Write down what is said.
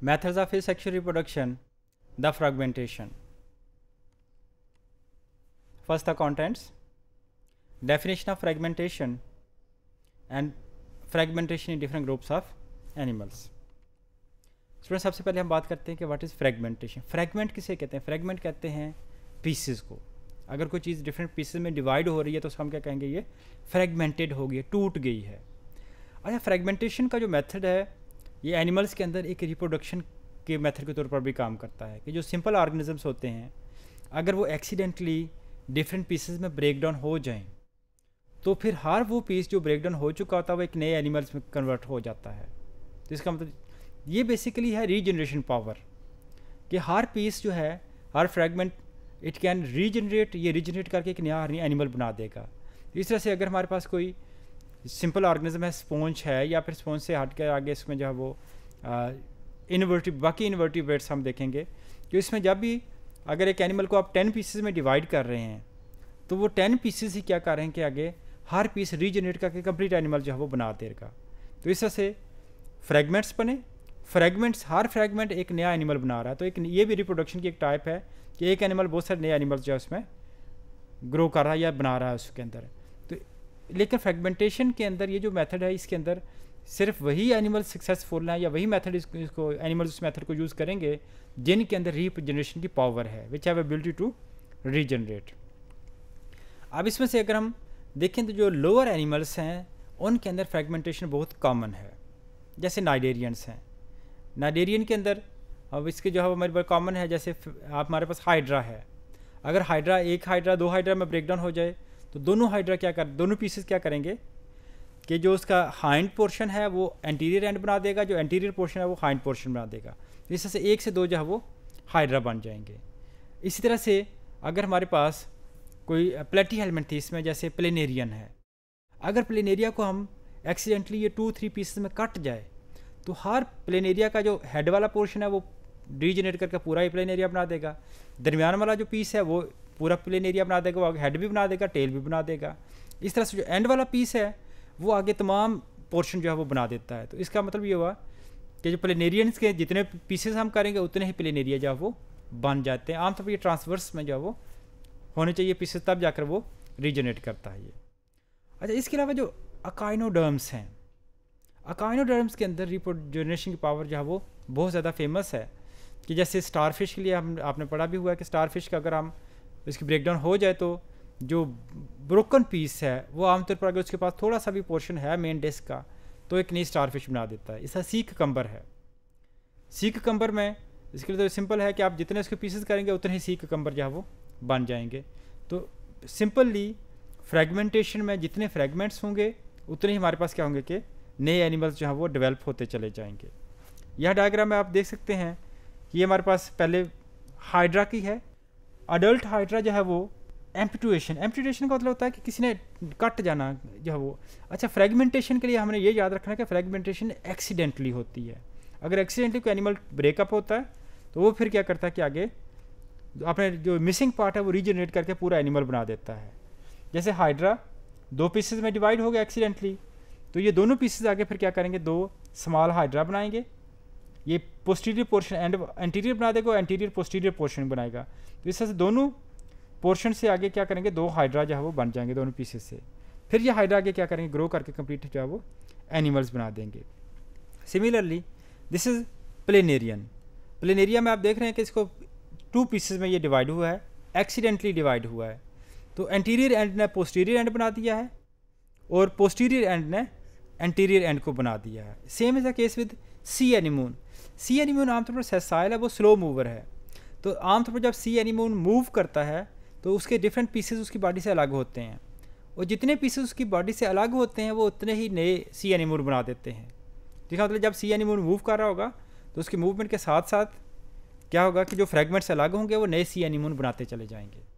Methods of asexual reproduction, the fragmentation. First the contents, definition of fragmentation and fragmentation in different groups of animals. Student सबसे पहले हम बात करते हैं कि व्हाट इज़ फ्रेगमेंटेशन फ्रेगमेंट किसे कहते हैं फ्रेगमेंट कहते हैं पीसेस को अगर कोई चीज़ डिफरेंट पीसेस में डिवाइड हो रही है तो हम क्या कहेंगे ये फ्रेगमेंटेड हो गई है टूट गई है अच्छा फ्रेगमेंटेशन का जो मेथड है ये एनिमल्स के अंदर एक रिप्रोडक्शन के मेथड के तौर पर भी काम करता है कि जो सिंपल ऑर्गेनिजम्स होते हैं अगर वो एक्सीडेंटली डिफरेंट पीसेस में ब्रेक डाउन हो जाएं तो फिर हर वो पीस जो ब्रेक डाउन हो चुका होता है वो एक नए एनिमल्स में कन्वर्ट हो जाता है तो इसका मतलब ये बेसिकली है रीजनरेशन पावर कि हर पीस जो है हर फ्रेगमेंट इट कैन रीजनरेट ये रीजनरेट करके एक नया एनिमल बना देगा इस तरह से अगर हमारे पास कोई सिंपल ऑर्गेनिज्म है स्पॉन्ज है या फिर स्पॉन्ज से हट कर आगे इसमें जो है वो इन्वर्टिव बाकी इन्वर्टिवेट्स हम देखेंगे तो इसमें जब भी अगर एक एनिमल को आप टेन पीसेज में डिवाइड कर रहे हैं तो वो टेन पीसेज ही क्या कर रहे हैं कि आगे हर पीस रीजनरेट करके कंप्लीट एनिमल जो है वो बना देगा तो इस तरह से फ्रेगमेंट्स बने फ्रेगमेंट्स हर फ्रेगमेंट एक नया एनिमल बना रहा है तो एक ये भी रिप्रोडक्शन की एक टाइप है कि एक एनिमल बहुत सारे नए एनिमल्स जो है उसमें ग्रो कर रहा है या बना रहा है उसके अंदर लेकिन फ्रेगमेंटेशन के अंदर ये जो मेथड है इसके अंदर सिर्फ वही एनिमल सक्सेसफुल हैं या वही मेथड इसको, एनिमल्स उस मेथड को यूज़ करेंगे जिनके अंदर रीजनरेशन की पावर है which have ability to regenerate अब इसमें से अगर हम देखें तो जो लोअर एनिमल्स हैं उनके अंदर फ्रेगमेंटेशन बहुत कॉमन है जैसे नाइडेरियंस हैं नाइडेरियन के अंदर अब इसके जो है हमारे पास कॉमन है जैसे आप हमारे पास हाइड्रा है अगर हाइड्रा एक हाइड्रा दो हाइड्रा में ब्रेकडाउन हो जाए तो दोनों हाइड्रा क्या कर दोनों पीसेस क्या करेंगे कि जो उसका हाइंड पोर्शन है वो एंटीरियर एंड बना देगा जो एंटीरियर पोर्शन है वो हाइंड पोर्शन बना देगा तो इस तरह से एक से दो जो है वो हाइड्रा बन जाएंगे इसी तरह से अगर हमारे पास कोई प्लेटी हेलमेट थी इसमें जैसे प्लेनेरियन है अगर प्लेनेरिया को हम एक्सीडेंटली ये टू थ्री पीसेस में कट जाए तो हर प्लेनेरिया एरिया का जो हेड वाला पोर्शन है वो डिजनरेट करके पूरा ही प्लेन एरिया बना देगा दरमियान वाला जो पीस है वो पूरा प्लेन एरिया बना देगा वो आगे हेड भी बना देगा टेल भी बना देगा इस तरह से जो एंड वाला पीस है वो आगे तमाम पोर्शन जो है वो बना देता है तो इसका मतलब ये हुआ कि जो प्लेनेरियंस के जितने पीसेस हम करेंगे उतने ही प्लेन एरिया जो है वो बन जाते हैं आमतौर पर ये ट्रांसवर्स में जो है वो होने चाहिए पीसेस तब जाकर वो रीजनरेट करता है ये अच्छा इसके अलावा जो अकाइनोडर्म्स हैं अकाइनोडर्म्स के अंदर रिप्रोजनरेशन की पावर जो है वो बहुत ज़्यादा फेमस है कि जैसे स्टारफिश के लिए हम आपने पढ़ा भी हुआ है कि स्टारफिश का अगर हम इसकी ब्रेकडाउन हो जाए तो जो ब्रोकन पीस है वो आमतौर पर अगर उसके पास थोड़ा सा भी पोर्शन है मेन डिस्क का तो एक नई स्टारफिश बना देता है इसका सीख कम्बर है सीख कम्बर में इसके लिए तो सिंपल है कि आप जितने उसके पीसेस करेंगे उतने ही सीख कम्बर जो है वो बन जाएंगे तो सिंपली फ्रेगमेंटेशन में जितने फ्रेगमेंट्स होंगे उतने ही हमारे पास क्या होंगे कि नए एनिमल्स जो हैं वो डेवलप होते चले जाएंगे यह डायग्राम में आप देख सकते हैं कि ये हमारे पास पहले हाइड्रा की है अडल्ट हाइड्रा जो है वो एम्पटुएशन एम्पटुएशन का मतलब होता है कि किसी ने कट जाना जो है वो अच्छा फ्रेगमेंटेशन के लिए हमने ये याद रखना है कि फ्रेगमेंटेशन एक्सीडेंटली होती है अगर एक्सीडेंटली कोई एनिमल ब्रेकअप होता है तो वो फिर क्या करता है कि आगे अपने जो मिसिंग पार्ट है वो रीजनरेट करके पूरा एनिमल बना देता है जैसे हाइड्रा दो पीसेज में डिवाइड हो गया एक्सीडेंटली तो ये दोनों पीसेज आगे फिर क्या करेंगे दो स्मॉल हाइड्रा बनाएंगे ये पोस्टीरियर पोर्शन एंड एंटीरियर बना देगा और एंटीरियर पोस्टीरियर पोर्शन बनाएगा तो इस से दोनों पोर्शन से आगे क्या करेंगे दो हाइड्रा जो है वो बन जाएंगे दोनों पीसेस से फिर ये हाइड्रा आगे क्या करेंगे ग्रो करके कंप्लीट जो है वो एनिमल्स बना देंगे similarly this is planarian planaria में आप देख रहे हैं कि इसको टू पीसेज में ये डिवाइड हुआ है एक्सीडेंटली डिवाइड हुआ है तो एंटीरियर एंड ने पोस्टीरियर एंड बना दिया है और पोस्टीरियर एंड ने एंटीरियर एंड को बना दिया है same is the case with sea anemone sea anemone आमतौर पर सेसाइल है वो स्लो मूवर है तो आमतौर पर जब सी एनीमून मूव करता है तो उसके डिफरेंट पीसेज उसकी बॉडी से अलग होते हैं और जितने पीसेज उसकी बॉडी से अलग होते हैं वो उतने ही नए सी एनीमून बना देते हैं ठीक है मतलब जब सी एनीमून मूव कर रहा होगा तो उसके मूवमेंट के साथ साथ क्या होगा कि जो फ्रेगमेंट्स अलग होंगे वो नए सी एनीमून बनाते चले जाएंगे